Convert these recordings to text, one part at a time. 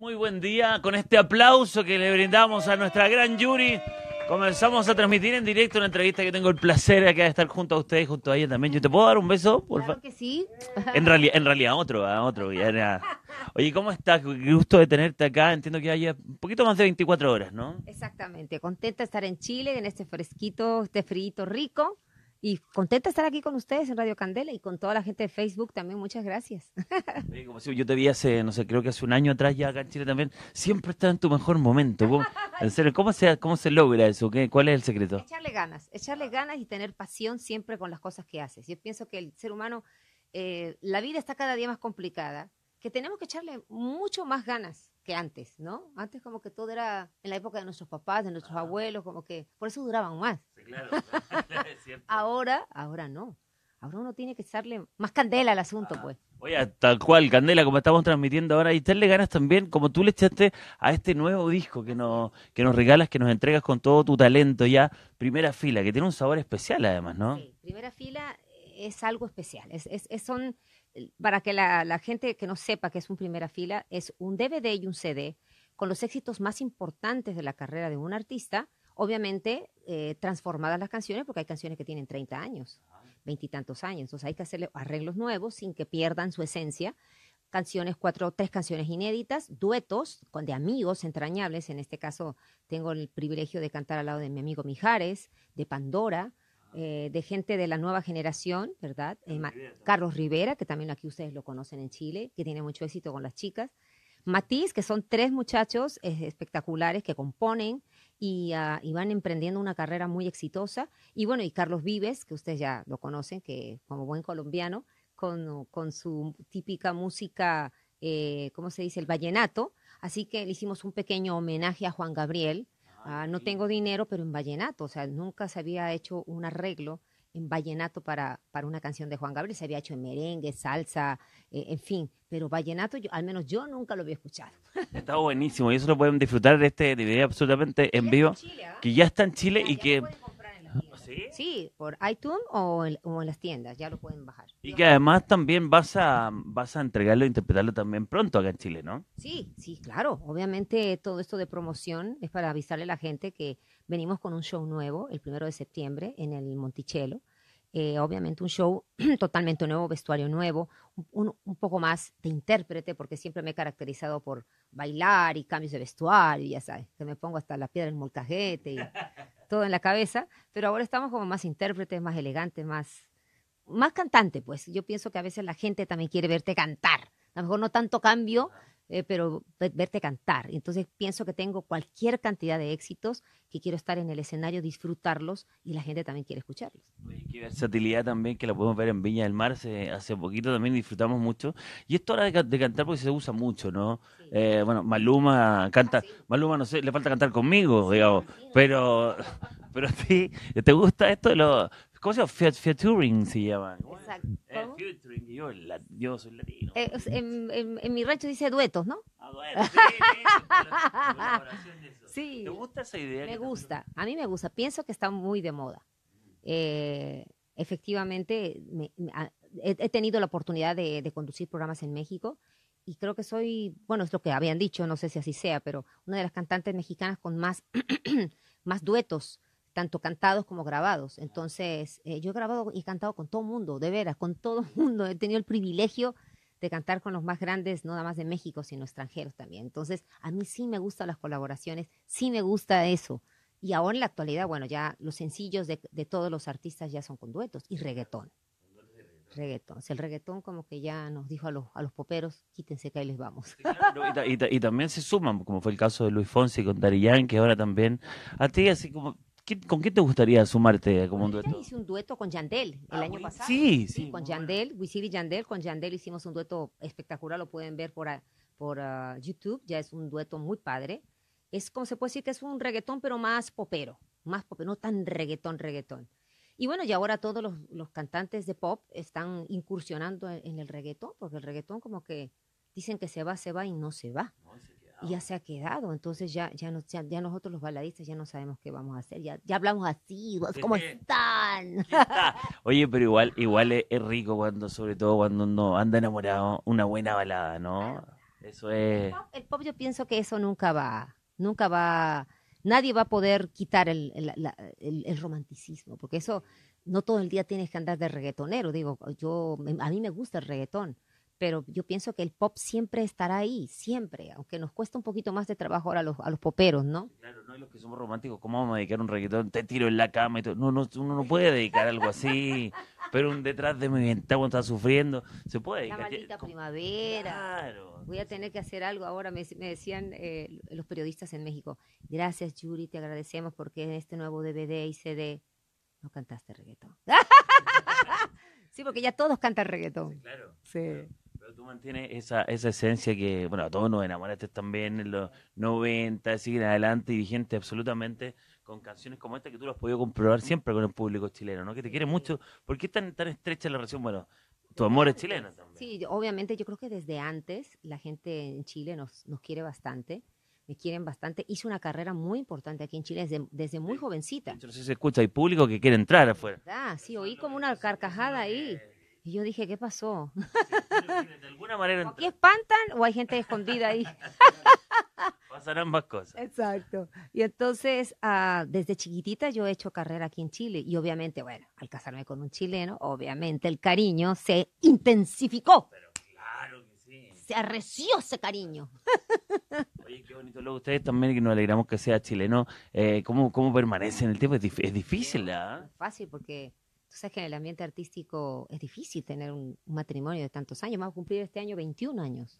Muy buen día, con este aplauso que le brindamos a nuestra gran Yuri. Comenzamos a transmitir en directo una entrevista que tengo el placer acá de estar junto a ustedes, junto a ella también. ¿Yo te puedo dar un beso? Por claro que sí. En realidad, en realidad, otro, ah, otro. Oye, ¿cómo estás? gusto de tenerte acá. Entiendo que haya un poquito más de 24 horas, ¿no? Exactamente. Contenta de estar en Chile, en este fresquito, este frío rico. Y contenta de estar aquí con ustedes en Radio Candela y con toda la gente de Facebook también, muchas gracias. yo te vi hace, no sé, creo que hace un año atrás ya acá en Chile también, siempre estás en tu mejor momento. ¿Cómo, se, cómo se logra eso? ¿Qué, ¿Cuál es el secreto? Echarle ganas, echarle ganas y tener pasión siempre con las cosas que haces. Yo pienso que el ser humano, eh, la vida está cada día más complicada, que tenemos que echarle mucho más ganas que antes, ¿no? Antes como que todo era en la época de nuestros papás, de nuestros abuelos, como que por eso duraban más. Ahora, ahora no. Ahora uno tiene que echarle más candela al asunto, ah. pues. Oye, tal cual, Candela, como estamos transmitiendo ahora, y darle ganas también, como tú le echaste a este nuevo disco que nos, que nos regalas, que nos entregas con todo tu talento ya, Primera Fila, que tiene un sabor especial además, ¿no? Sí, Primera Fila es algo especial, es, es son para que la, gente que no sepa que es un primera fila, es un DVD y un CD con los éxitos más importantes de la carrera de un artista, obviamente eh, transformadas las canciones, porque hay canciones que tienen 30 años, veintitantos años, entonces hay que hacerle arreglos nuevos sin que pierdan su esencia, canciones, cuatro, o tres canciones inéditas, duetos con de amigos entrañables. En este caso, tengo el privilegio de cantar al lado de mi amigo Mijares, de Pandora, eh, de gente de la nueva generación, ¿verdad? Eh, Carlos, Rivera, que también aquí ustedes lo conocen en Chile, que tiene mucho éxito con las chicas. Matiz, que son tres muchachos espectaculares que componen ah, y, van emprendiendo una carrera muy exitosa. Y bueno, y Carlos Vives, que ustedes ya lo conocen, que como buen colombiano, con, su típica música, eh, ¿cómo se dice? El vallenato. Así que le hicimos un pequeño homenaje a Juan Gabriel, Ah, no tengo dinero, pero en vallenato. O sea, nunca se había hecho un arreglo en vallenato para, para una canción de Juan Gabriel. Se había hecho en merengue, salsa, eh, en fin. Pero vallenato, yo, al menos yo nunca lo había escuchado. Está buenísimo. Y eso lo pueden disfrutar de este DVD absolutamente en vivo. ¿ah? Que ya está en Chile y que ¿Ah? ¿Sí? por iTunes o en, las tiendas, ya lo pueden bajar. Y que además también vas a, vas a entregarlo e interpretarlo también pronto acá en Chile, ¿no? Sí, sí, claro. Obviamente todo esto de promoción es para avisarle a la gente que venimos con un show nuevo el primero de septiembre en el Monticello. Eh, obviamente un show totalmente nuevo, vestuario nuevo, un, un, poco más de intérprete, porque siempre me he caracterizado por bailar y cambios de vestuario, ya sabes, que me pongo hasta la piedra en el molcajete y todo en la cabeza, pero ahora estamos como más intérpretes, más elegantes, más, más cantante, pues. Yo pienso que a veces la gente también quiere verte cantar. A lo mejor no tanto cambio, eh, pero verte cantar. Entonces pienso que tengo cualquier cantidad de éxitos que quiero estar en el escenario, disfrutarlos y la gente también quiere escucharlos. qué versatilidad también que la podemos ver en Viña del Mar. hace poquito también disfrutamos mucho. Y esto ahora de, cantar porque se usa mucho, ¿no? Eh, bueno, Maluma canta, ah, Maluma no sé, le falta cantar conmigo, digamos, pero... Pero a ti, ¿te gusta esto? de Lo, ¿Cómo se llama? se Exacto. Eh, yo, soy latino. Eh, en, mi rancho dice duetos, ¿no? Ah, duetos. Sí, ¿Te gusta esa idea? Me gusta, a mí me gusta. Pienso que está muy de moda. Eh, efectivamente, ah, he, tenido la oportunidad de, de conducir programas en México y creo que soy, bueno, es lo que habían dicho, no sé si así sea, pero una de las cantantes mexicanas con más, más duetos tanto cantados como grabados. Entonces, eh, yo he grabado y cantado con todo mundo, de veras, con todo mundo. He tenido el privilegio de cantar con los más grandes, no nada más de México, sino extranjeros también. Entonces, a mí sí me gustan las colaboraciones, sí me gusta eso. Y ahora en la actualidad, bueno, ya los sencillos de, de todos los artistas ya son con duetos y reggaetón. Reggaetón. el reggaetón como que ya nos dijo a los, a los poperos, quítense que ahí les vamos. y, y, también se suman, como fue el caso de Luis Fonsi con Darillán, que ahora también a ti, así como ¿con qué te gustaría sumarte como un dueto? Hice un dueto con Yandel el ah, año pasado. Sí, sí. con Yandel, Wisin y Yandel, con Yandel hicimos un dueto espectacular, lo pueden ver por, ah, por ah, YouTube, ya es un dueto muy padre. Es como se puede decir que es un reggaetón, pero más popero, más popero, no tan reggaetón, reggaetón. Y bueno, y ahora todos los, los cantantes de pop están incursionando en, el reggaetón, porque el reggaetón como que dicen que se va, se va y no se va. sí y ya se ha quedado. Entonces ya, ya, nosotros los baladistas ya no sabemos qué vamos a hacer. Ya, ya hablamos así, ¿cómo están? Oye, pero igual, igual e, es, rico cuando, sobre todo cuando uno anda enamorado, una buena balada, ¿no? Eso es. El pop, yo pienso que eso nunca va, nunca va. Nadie va a poder quitar el, el, el romanticismo, porque eso no todo el día tienes que andar de reggaetonero. Digo, yo, a mí me gusta el reggaetón, pero yo pienso que el pop siempre estará ahí, siempre, aunque nos cuesta un poquito más de trabajo ahora a los, a los poperos, ¿no? Claro, no, hay los que somos románticos, ¿cómo vamos a dedicar un reggaetón? Te tiro en la cama y todo. No, no, uno no puede dedicar algo así, pero un detrás de mi ventana está sufriendo, se puede dedicar. La primavera. Claro. Voy a tener que hacer algo ahora, me, decían eh, los periodistas en México. Gracias, Yuri, te agradecemos porque en este nuevo DVD y CD no cantaste reggaetón. sí, porque ya todos cantan reggaetón. Sí, claro. Sí tú mantienes esa, esa esencia que, bueno, a todos nos enamoraste también en los 90, siguen adelante, y vigente absolutamente con canciones como esta que tú lo has podido comprobar mm. siempre con el público chileno, ¿no? Que te quiere mucho. ¿Por qué tan, tan estrecha la relación? Bueno, tu amor es chileno también. Sí, obviamente yo creo que desde antes la gente en Chile nos, nos quiere bastante me quieren bastante. Hice una carrera muy importante aquí en Chile desde, muy jovencita. si se escucha, hay público que quiere entrar afuera. Ah, sí, oí como una carcajada ahí. Y yo dije, ¿qué pasó? De alguna espantan o hay gente escondida ahí? Pasan ambas cosas. Exacto. Y entonces, ah, desde chiquitita yo he hecho carrera aquí en Chile. Y obviamente, bueno, al casarme con un chileno, obviamente el cariño se intensificó. Pero claro que sí. Se arreció ese cariño. Oye, qué bonito. Luego ustedes también que nos alegramos que sea chileno. Eh, ¿cómo, ¿Cómo permanece en el tiempo? Es, difícil, ¿verdad? ¿ah? Fácil, porque Tú sabes que en el ambiente artístico es difícil tener un, matrimonio de tantos años. Vamos a cumplir este año 21 años.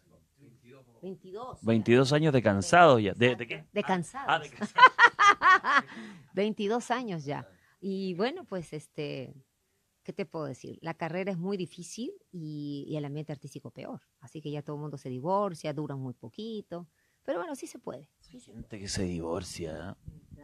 22. 22, años de cansado ya. ¿De, qué? De ah, cansado. Ah, de cansado. 22 años ya. Y bueno, pues este, ¿qué te puedo decir? La carrera es muy difícil y, el ambiente artístico peor. Así que ya todo el mundo se divorcia, dura muy poquito. Pero bueno, sí se puede. Sí que se divorcia,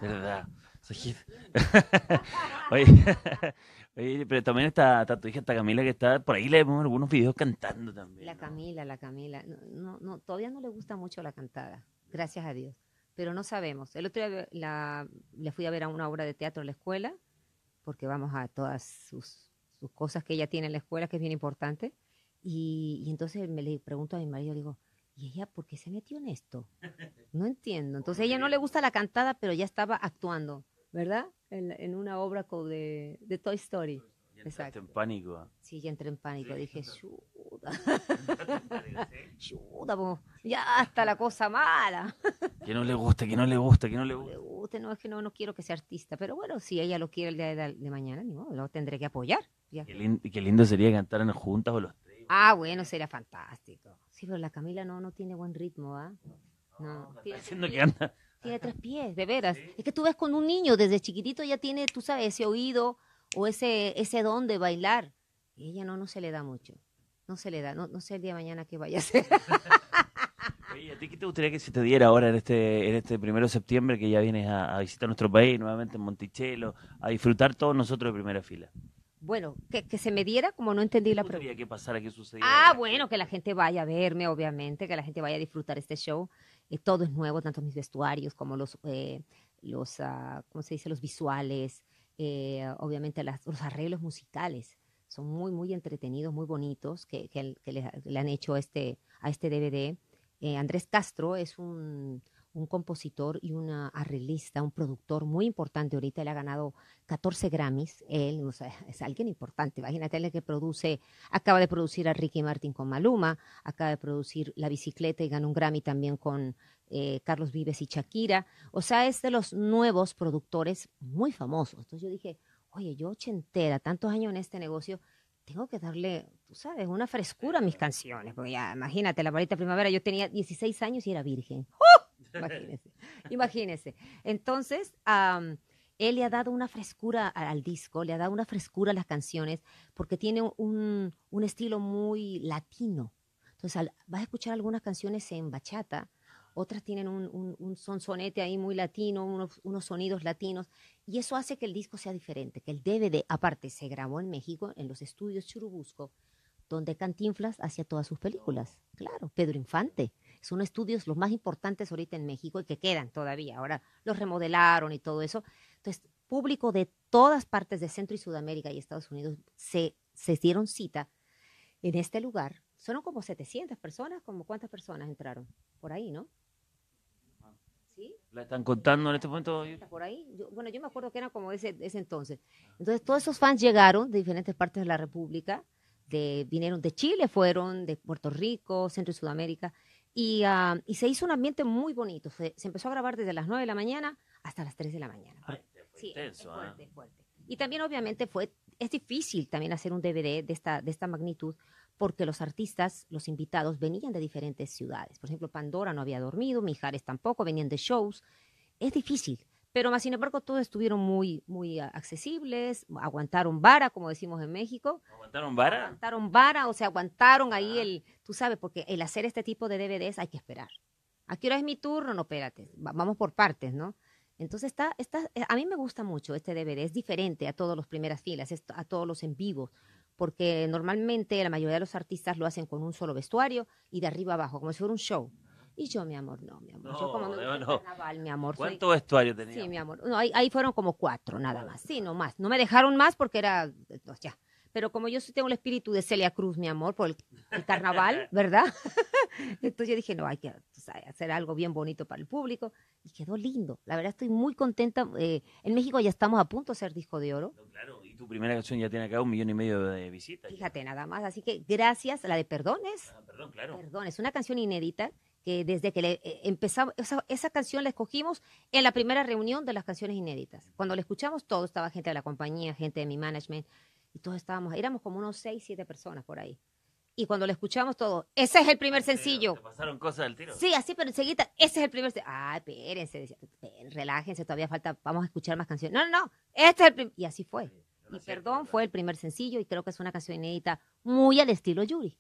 ¿verdad? pero también está, tu hija, está Camila, que está por ahí le vemos algunos videos cantando también. La Camila, la Camila. No, todavía no le gusta mucho la cantada, gracias a Dios. Pero no sabemos. El otro día la, le fui a ver a una obra de teatro en la escuela, porque vamos a todas sus, cosas que ella tiene en la escuela, que es bien importante. Y, entonces me le pregunto a mi marido, digo, ¿y ella por qué se metió en esto? No entiendo. Entonces ella no le gusta la cantada, pero ya estaba actuando. ¿verdad? En, una obra de, de Toy Story. Exacto. en pánico. Sí, ya entré en pánico. Dije, ayuda, ya está la cosa mala. que no le guste, que no le guste, que no le guste. No es que no, no quiero que sea artista. Pero bueno, si ella lo quiere el día de, mañana, lo tendré que apoyar. Qué, qué, lindo sería cantar en juntas o los tres. Ah, bueno, sería fantástico. Sí, pero la Camila no, no tiene buen ritmo, ¿ah? No, que anda tiene tres pies, de veras. Es que tú ves con un niño desde chiquitito ya tiene, tú sabes, ese oído o ese, ese don de bailar. Y ella no, no se le da mucho. No se le da, no, sé el día de mañana qué vaya a hacer. Oye, ¿a ti qué te gustaría que se te diera ahora en este, en este primero de septiembre que ya vienes a, visitar nuestro país, nuevamente en Monticello, a disfrutar todos nosotros de primera fila? Bueno, que, que, se me diera, como no entendí la pregunta. ¿Qué pasara, qué sucedía? Ah, bueno, que la gente vaya a verme, obviamente, que la gente vaya a disfrutar este show, eh, todo es nuevo, tanto mis vestuarios como los, eh, los ah, se dice?, los visuales, eh, obviamente los arreglos musicales. Son muy, muy entretenidos, muy bonitos que, que, le, han hecho este, a este DVD. Andrés Castro es un un compositor y una arreglista, un productor muy importante. Ahorita él ha ganado 14 Grammys. Él es alguien importante. Imagínate, él que produce, acaba de producir a Ricky Martin con Maluma, acaba de producir La Bicicleta y ganó un Grammy también con eh, Carlos Vives y Shakira. O sea, es de los nuevos productores muy famosos. Entonces yo dije, oye, yo ochentera, tantos años en este negocio, tengo que darle, tú sabes, una frescura a mis canciones. Porque ya, imagínate, La Varita Primavera, yo tenía 16 años y era virgen. Imagínese, imagínese Entonces, él le ha dado una frescura al, disco, le ha dado una frescura a las canciones, porque tiene un, estilo muy latino. Entonces, vas a escuchar algunas canciones en bachata, otras tienen un, un, un ahí muy latino, unos, unos, sonidos latinos, y eso hace que el disco sea diferente, que el DVD, aparte, se grabó en México, en los estudios Churubusco, donde Cantinflas hacía todas sus películas. Claro, Pedro Infante son estudios los más importantes ahorita en México y que quedan todavía. Ahora los remodelaron y todo eso. Entonces, público de todas partes de Centro y Sudamérica y Estados Unidos se, dieron cita en este lugar. son como 700 personas, como cuántas personas entraron por ahí, ¿no? ¿La están contando en este momento? Por ahí. bueno, yo me acuerdo que era como ese, entonces. Entonces, todos esos fans llegaron de diferentes partes de la República, de, vinieron de Chile, fueron de Puerto Rico, Centro y Sudamérica, Ah, y, se hizo un ambiente muy bonito. Se, empezó a grabar desde las 9 de la mañana hasta las 3 de la mañana. intenso, ah. fuerte, fuerte. Y también obviamente fue, es difícil también hacer un DVD de esta, de esta magnitud porque los artistas, los invitados, venían de diferentes ciudades. Por ejemplo, Pandora no había dormido, Mijares tampoco, venían de shows. Es difícil. Pero más sin embargo, todos estuvieron muy, muy ah, accesibles, aguantaron vara, como decimos en México. ¿Aguantaron vara? Aguantaron vara, o sea, aguantaron ahí ah. el, tú sabes, porque el hacer este tipo de DVDs hay que esperar. ¿A qué hora es mi turno? No, espérate, vamos por partes, ¿no? Entonces está, está, eh, a mí me gusta mucho este DVD, es diferente a todos las primeras filas, a todos los en vivo, porque normalmente la mayoría de los artistas lo hacen con un solo vestuario y de arriba abajo, como si fuera un show. Y yo, mi amor, no, mi amor. yo como no, carnaval, mi amor. ¿Cuántos Sí, mi amor. No, ahí, fueron como cuatro, nada más. Sí, no más. No me dejaron más porque era, dos ya. Pero como yo tengo el espíritu de Celia Cruz, mi amor, por el, carnaval, ¿verdad? Entonces yo dije, no, hay que hacer algo bien bonito para el público. Y quedó lindo. La verdad estoy muy contenta. Eh, en México ya estamos a punto de ser disco de oro. claro, y tu primera canción ya tiene acá un millón y medio de visitas. Fíjate, nada más. Así que gracias. La de Perdones. Ah, perdón, claro. Perdones, una canción inédita que desde que eh, empezamos, esa, canción la escogimos en la primera reunión de las canciones inéditas. Cuando la escuchamos, todo estaba gente de la compañía, gente de mi management, y todos estábamos, éramos como unos seis, siete personas por ahí. Y cuando la escuchamos todo, ese es el primer sencillo. pasaron cosas del tiro? Sí, así, pero enseguida, ese es el primer sencillo. Ah, espérense, relájense, todavía falta, vamos a escuchar más canciones. No, no, no, este es el primer. Y así fue. y Perdón fue el primer sencillo y creo que es una canción inédita muy al estilo Yuri.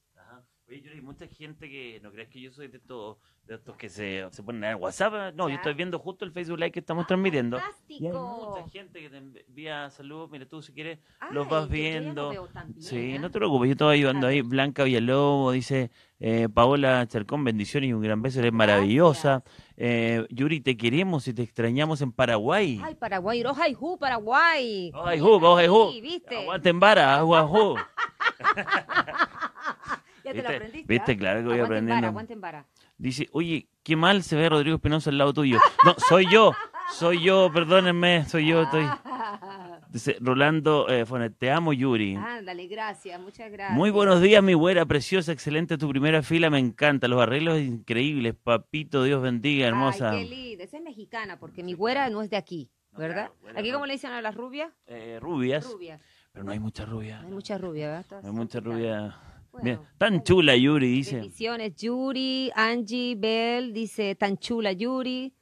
Oye, Yuri, mucha gente que no crees que yo soy de todos de estos que se, se ponen en WhatsApp. No, yo estoy viendo justo el Facebook Live que estamos transmitiendo. Fantástico. hay mucha gente que te envía saludos. Mira, tú si quieres los vas viendo. ¿eh? sí, no te preocupes, yo estoy ayudando ahí. Blanca Villalobo dice, eh, Paola Charcón, bendiciones y un gran beso, eres maravillosa. Eh, Yuri, te queremos y te extrañamos en Paraguay. Ay, Paraguay, Rojaijú, Paraguay. ¿Viste? ¿Viste? Aguanten vara, Aguajú. Ya te Viste, ¿ah? claro que voy aprendiendo. Dice, oye, qué mal se ve Rodrigo Espinosa al lado tuyo. No, soy yo, soy yo, perdónenme, soy yo, estoy. Dice, Rolando eh, te amo, Yuri. Ándale, gracias, muchas gracias. Muy buenos días, mi güera, preciosa, excelente tu primera fila, me encanta. Los arreglos increíbles, papito, Dios bendiga, hermosa. Ay, qué linda, esa es mexicana, porque mi güera no es de aquí, ¿verdad? ¿Aquí cómo le dicen a las rubias? Eh, rubias. Rubias. Pero no hay mucha rubia. No hay mucha rubia, ¿verdad? no hay mucha rubia tan chula Yuri, dice. Bendiciones, Yuri, Angie, Bell, dice, tan chula Yuri.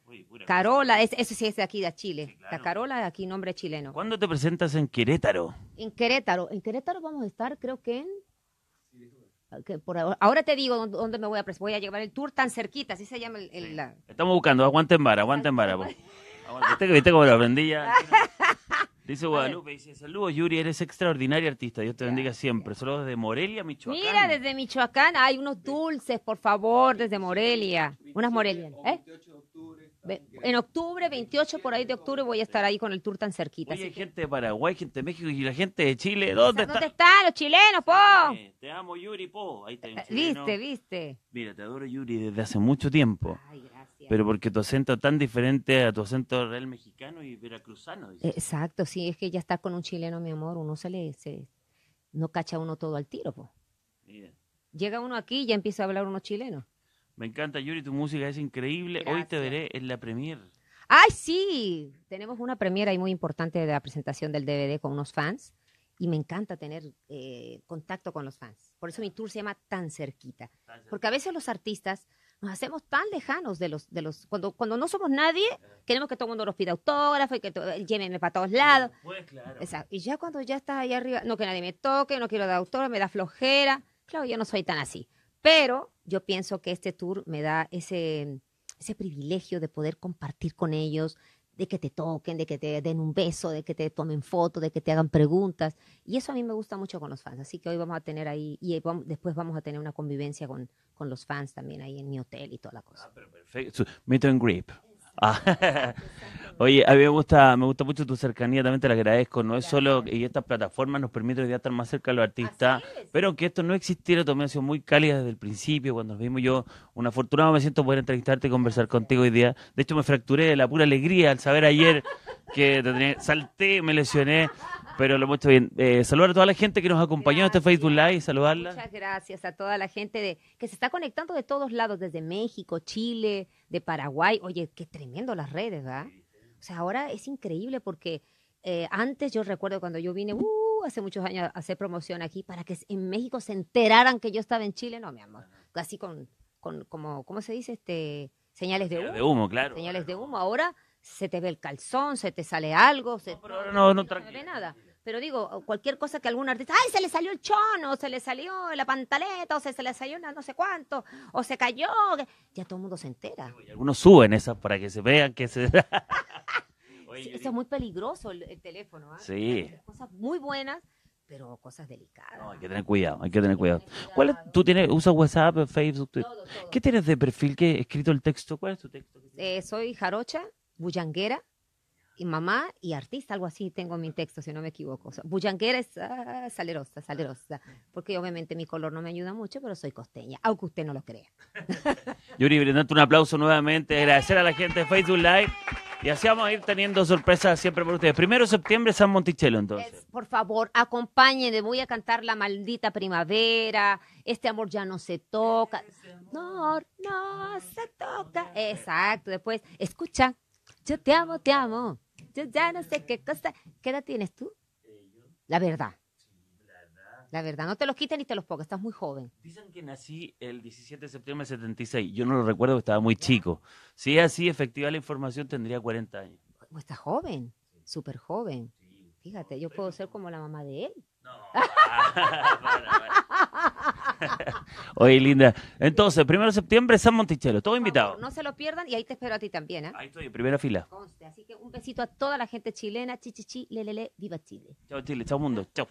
Carola, eso sí es de aquí, de Chile. La Carola, aquí, nombre chileno. ¿Cuándo te presentas en Querétaro? En Querétaro. En Querétaro vamos a estar, creo que en... por ahora, te digo dónde me voy a presentar. Voy a llevar el tour tan cerquita, así se llama Estamos buscando, aguanten vara, aguanten vara. que ¿Viste, cómo lo aprendí ya? Dice Guadalupe, saludos Yuri, eres extraordinaria artista, Dios te bendiga siempre. solo desde Morelia, Michoacán. Mira, desde Michoacán hay unos dulces, por favor, desde Morelia. Unas Morelia, ¿eh? En octubre, 28 por ahí de octubre, voy a estar ahí con el tour tan cerquita. Oye, gente de Paraguay, gente de México y la gente de Chile. ¿Dónde, están? los chilenos, po? te amo, Yuri, po. Ahí te eh, Viste, viste. Mira, te adoro, Yuri, desde hace mucho tiempo pero porque tu acento tan diferente a tu acento real mexicano y veracruzano. Exacto, sí, es que ya estás con un chileno, mi amor, uno se le, se, no cacha uno todo al tiro, Llega uno aquí y ya empieza a hablar uno chileno Me encanta, Yuri, tu música es increíble. Hoy te veré en la premier. ¡Ay, sí! Tenemos una premiera ahí muy importante de la presentación del DVD con unos fans y me encanta tener eh, contacto con los fans. Por eso mi tour se llama Tan cerquita. Porque a veces los artistas nos hacemos tan lejanos de los, de los, cuando, cuando no somos nadie, queremos que todo el mundo nos pida autógrafo y que eh, llévenme para todos lados. Pues claro. Y ya cuando ya está ahí arriba, no que nadie me toque, no quiero dar autógrafo, me da flojera. Claro, yo no soy tan así. Pero yo pienso que este tour me da ese, ese privilegio de poder compartir con ellos, de que te toquen, de que te den un beso, de que te tomen fotos, de que te hagan preguntas. Y eso a mí me gusta mucho con los fans. Así que hoy vamos a tener ahí, y después vamos a tener una convivencia con, los fans también ahí en mi hotel y toda la ah, cosa. Ah, perfecto. grip. Ah. Oye, a mí me gusta, me gusta mucho tu cercanía, también te la agradezco. No es solo, y estas plataformas nos permiten estar más cerca de los artistas, pero aunque esto no existiera, también ha sido muy cálida desde el principio, cuando nos vimos yo, un afortunado me siento poder entrevistarte y conversar contigo hoy día. De hecho, me fracturé de la pura alegría al saber ayer que te tenía salté, me lesioné. Pero lo mucho bien. Eh, saludar a toda la gente que nos acompañó en este Facebook Live, saludarla. Muchas gracias a toda la gente de, que se está conectando de todos lados, desde México, Chile, de Paraguay. Oye, qué tremendo las redes, ¿verdad? O sea, ahora es increíble porque eh, antes yo recuerdo cuando yo vine uh, hace muchos años a hacer promoción aquí para que en México se enteraran que yo estaba en Chile. No, mi amor. Así con, con como, ¿cómo se dice? Este, señales de humo. De humo, claro. Señales de humo. Ahora se te ve el calzón, se te sale algo, se no, pero no, no, nada. Pero digo, cualquier cosa que algún artista, ¡ay, se le salió el chono! O se le salió la pantaleta, o se, le salió una no sé cuánto, o se cayó. Ya todo el mundo se entera. algunos suben esas para que se vean que se... eso es muy peligroso el, teléfono. ¿ah? Sí. Cosas muy buenas, pero cosas delicadas. hay que tener cuidado, hay que tener, cuidado. ¿Cuál es, ¿Tú tienes, usas WhatsApp, Facebook, ¿Qué tienes de perfil que escrito el texto? ¿Cuál es tu texto? Eh, soy jarocha, bullanguera, y mamá y artista, algo así tengo en mi texto, si no me equivoco. O bullanguera es ah, salerosa, ah, salerosa, porque obviamente mi color no me ayuda mucho, pero soy costeña, aunque usted no lo crea. Yuri, brindante un aplauso nuevamente, agradecer a la gente de Facebook Live. Y así vamos a ir teniendo sorpresas siempre por ustedes. Primero septiembre, San Monticello, entonces. por favor, acompáñenme. Voy a cantar La Maldita Primavera. Este amor ya no se toca. No, no se toca. Exacto. Después, escucha. Yo te amo, te amo yo ya no sé qué cosa. ¿Qué edad tienes tú? La verdad. La verdad, no te los quiten ni te los pongas, estás muy joven. Dicen que nací el 17 de septiembre del 76. Yo no lo recuerdo, estaba muy chico. Si es así, efectiva la información, tendría 40 años. Pues estás joven, súper joven. Fíjate, yo puedo ser como la mamá de él. No, Oye, linda. Entonces, primero de septiembre, San Monticello. Todo invitado. No se lo pierdan y ahí te espero a ti también. ¿eh? Ahí estoy, en primera fila. Así que un besito a toda la gente chilena. Chichichi, lelele, viva Chile. Chao, Chile. Chao, mundo. Chao.